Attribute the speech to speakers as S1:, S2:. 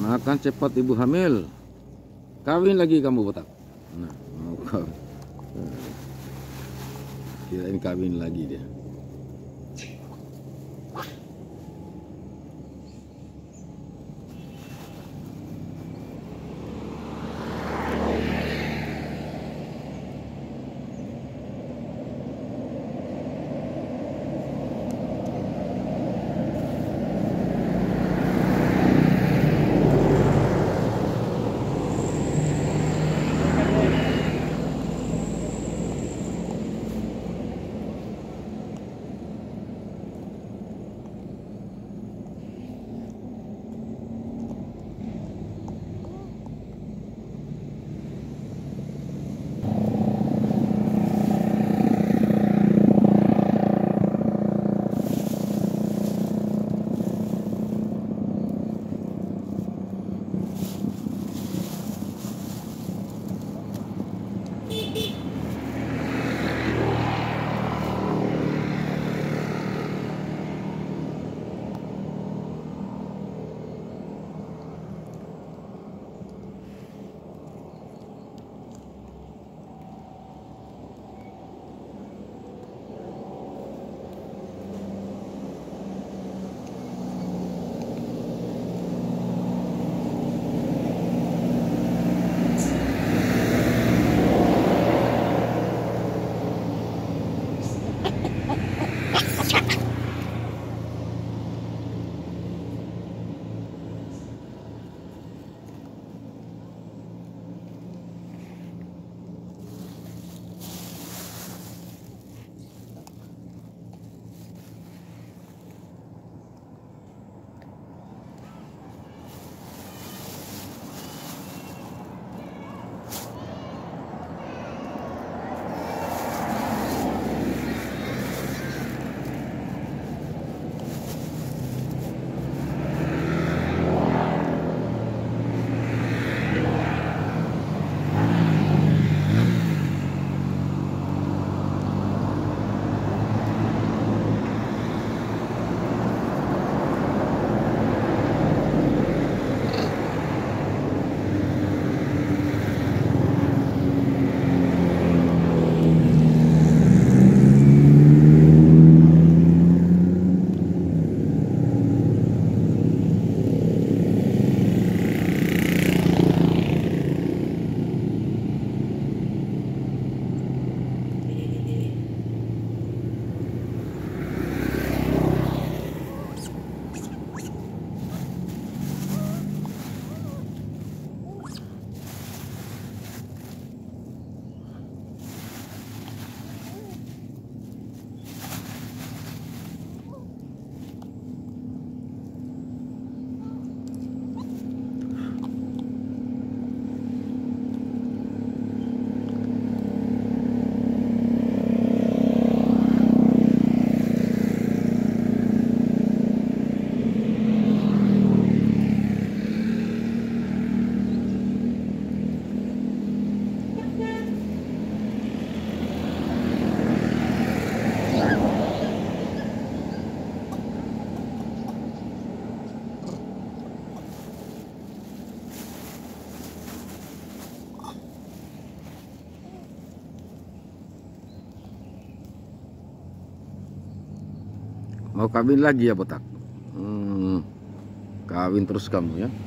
S1: makan cepat ibu hamil kawin lagi kamu botak nah mau kawin kirain kawin lagi dia mau kawin lagi ya botak hmm, kawin terus kamu ya